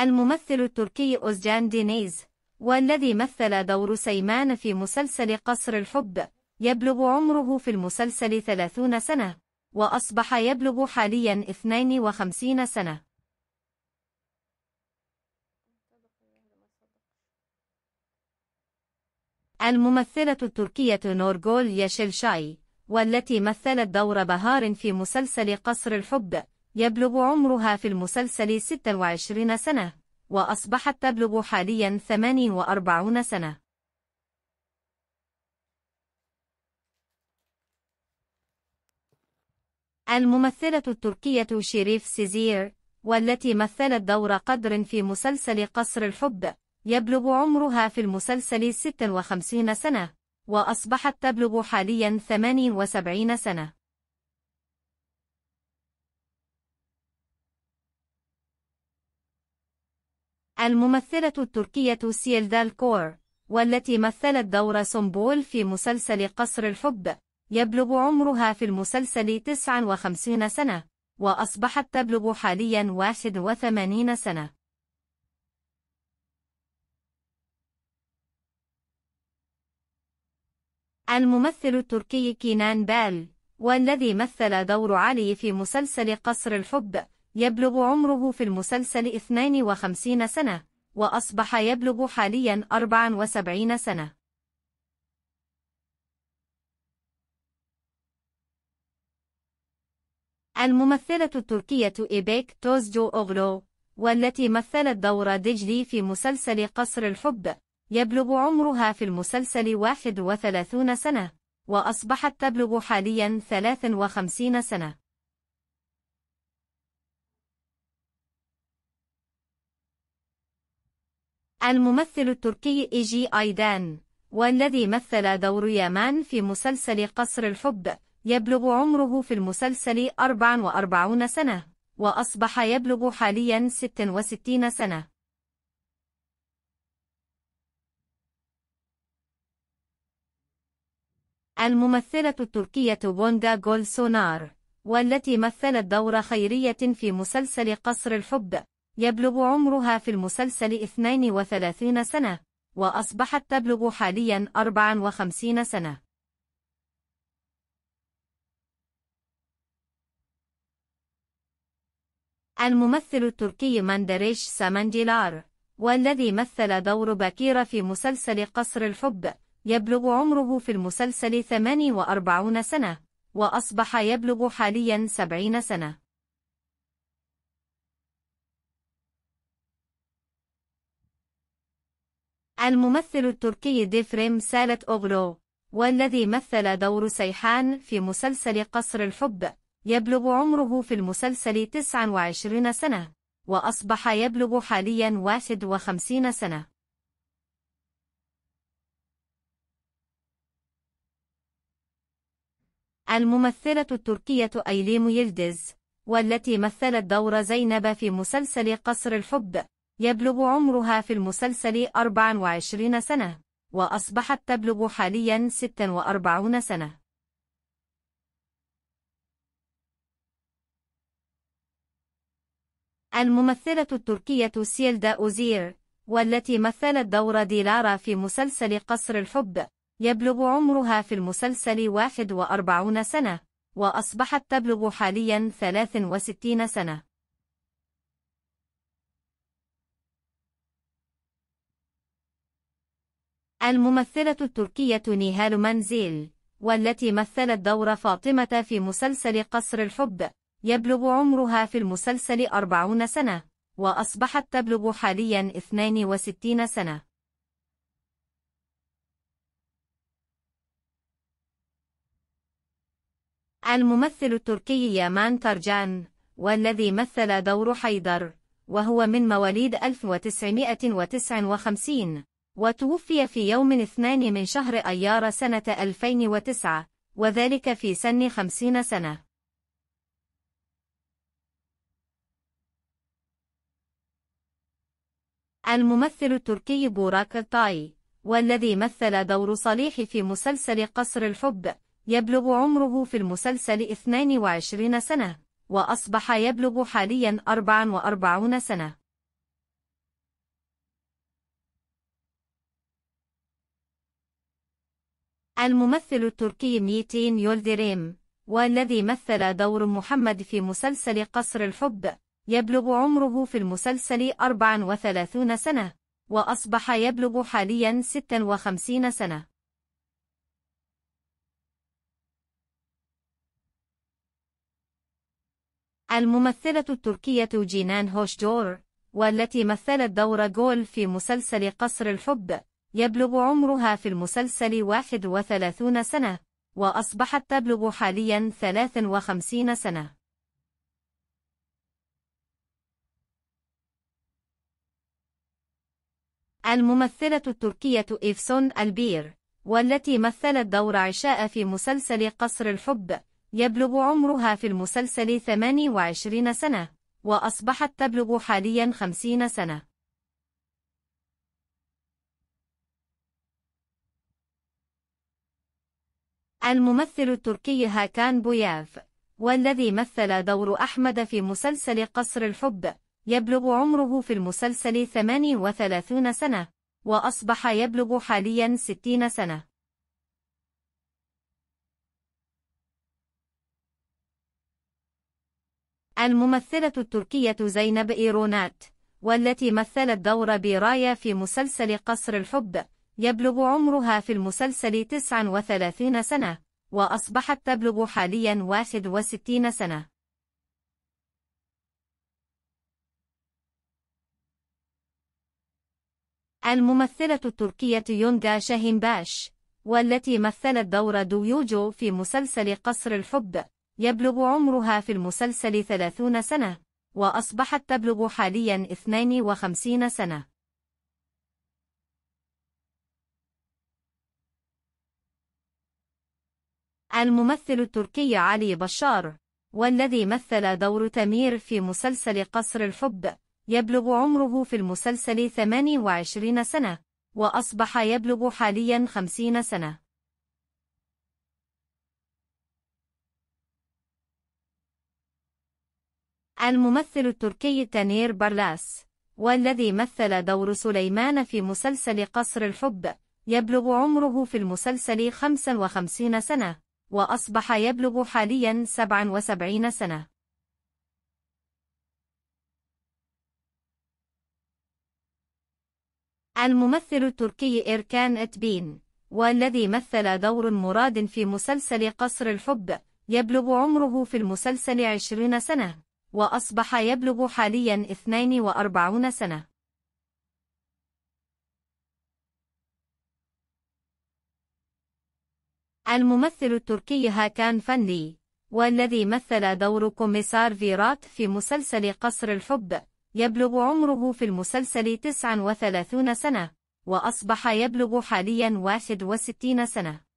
الممثل التركي أوزجان دينيز والذي مثل دور سيمان في مسلسل قصر الحب يبلغ عمره في المسلسل 30 سنة وأصبح يبلغ حاليا 52 سنة الممثلة التركية نورغول ياشيلشاي، والتي مثلت دور بهار في مسلسل قصر الحب يبلغ عمرها في المسلسل 26 سنة وأصبحت تبلغ حاليا 48 سنة الممثلة التركية شريف سيزير والتي مثلت دور قدر في مسلسل قصر الحب يبلغ عمرها في المسلسل 56 سنة وأصبحت تبلغ حاليا 78 سنة الممثلة التركية سيلدال كور والتي مثلت دور سومبول في مسلسل قصر الحب يبلغ عمرها في المسلسل 59 سنة وأصبحت تبلغ حاليا 81 سنة الممثل التركي كينان بال والذي مثل دور علي في مسلسل قصر الحب يبلغ عمره في المسلسل 52 سنة وأصبح يبلغ حاليا 74 سنة الممثلة التركية إيبيك توزجو أوغلو والتي مثلت دور ديجلي في مسلسل قصر الحب يبلغ عمرها في المسلسل 31 سنة وأصبحت تبلغ حاليا 53 سنة الممثل التركي إيجي أيدان والذي مثل دور يامان في مسلسل قصر الحب يبلغ عمره في المسلسل 44 سنة وأصبح يبلغ حاليا 66 سنة الممثلة التركية بوندا جولسونار والتي مثلت دور خيرية في مسلسل قصر الحب يبلغ عمرها في المسلسل 32 سنة، وأصبحت تبلغ حالياً 54 سنة. الممثل التركي مندريش سامانديلار، والذي مثل دور باكيرا في مسلسل قصر الحب، يبلغ عمره في المسلسل 48 سنة، وأصبح يبلغ حالياً 70 سنة. الممثل التركي ديفريم سالت أوغلو والذي مثل دور سيحان في مسلسل قصر الحب يبلغ عمره في المسلسل 29 سنة وأصبح يبلغ حاليا 51 سنة الممثلة التركية أيليم يلدز والتي مثلت دور زينب في مسلسل قصر الحب يبلغ عمرها في المسلسل 24 سنة وأصبحت تبلغ حاليا 46 سنة الممثلة التركية سيلدا أوزير والتي مثلت دور ديلارا في مسلسل قصر الحب يبلغ عمرها في المسلسل 41 سنة وأصبحت تبلغ حاليا 63 سنة الممثلة التركية نيهال منزيل والتي مثلت دور فاطمة في مسلسل قصر الحب يبلغ عمرها في المسلسل 40 سنة وأصبحت تبلغ حاليا 62 سنة الممثل التركي يامان ترجان والذي مثل دور حيدر وهو من مواليد 1959 وتوفي في يوم اثنان من شهر أيار سنة 2009 وذلك في سن 50 سنة الممثل التركي بوراك تاي والذي مثل دور صليح في مسلسل قصر الحب يبلغ عمره في المسلسل 22 سنة وأصبح يبلغ حاليا 44 سنة الممثل التركي ميتين يولدريم والذي مثل دور محمد في مسلسل قصر الحب يبلغ عمره في المسلسل 34 سنة وأصبح يبلغ حاليا 56 سنة الممثلة التركية جينان هوشجور والتي مثلت دور جول في مسلسل قصر الحب يبلغ عمرها في المسلسل 31 سنة وأصبحت تبلغ حاليا 53 سنة الممثلة التركية إيفسون البير والتي مثلت دور عشاء في مسلسل قصر الحب يبلغ عمرها في المسلسل 28 سنة وأصبحت تبلغ حاليا 50 سنة الممثل التركي هاكان بوياف والذي مثل دور أحمد في مسلسل قصر الحب يبلغ عمره في المسلسل 38 سنة وأصبح يبلغ حاليا 60 سنة الممثلة التركية زينب إيرونات والتي مثلت دور بيرايا في مسلسل قصر الحب يبلغ عمرها في المسلسل 39 سنة، وأصبحت تبلغ حالياً 61 سنة. الممثلة التركية يونغا شاهين باش، والتي مثلت دور دويوجو في مسلسل قصر الحب، يبلغ عمرها في المسلسل 30 سنة، وأصبحت تبلغ حالياً 52 سنة. الممثل التركي علي بشار والذي مثل دور تمير في مسلسل قصر الحب يبلغ عمره في المسلسل 28 سنة وأصبح يبلغ حاليا 50 سنة الممثل التركي تنير برلاس والذي مثل دور سليمان في مسلسل قصر الحب يبلغ عمره في المسلسل 55 سنة وأصبح يبلغ حاليا 77 سنة الممثل التركي إركان أتبين والذي مثل دور مراد في مسلسل قصر الحب يبلغ عمره في المسلسل 20 سنة وأصبح يبلغ حاليا 42 سنة الممثل التركي هاكان فني والذي مثل دور كوميسار فيرات في مسلسل قصر الحب يبلغ عمره في المسلسل 39 سنة وأصبح يبلغ حاليا 61 سنة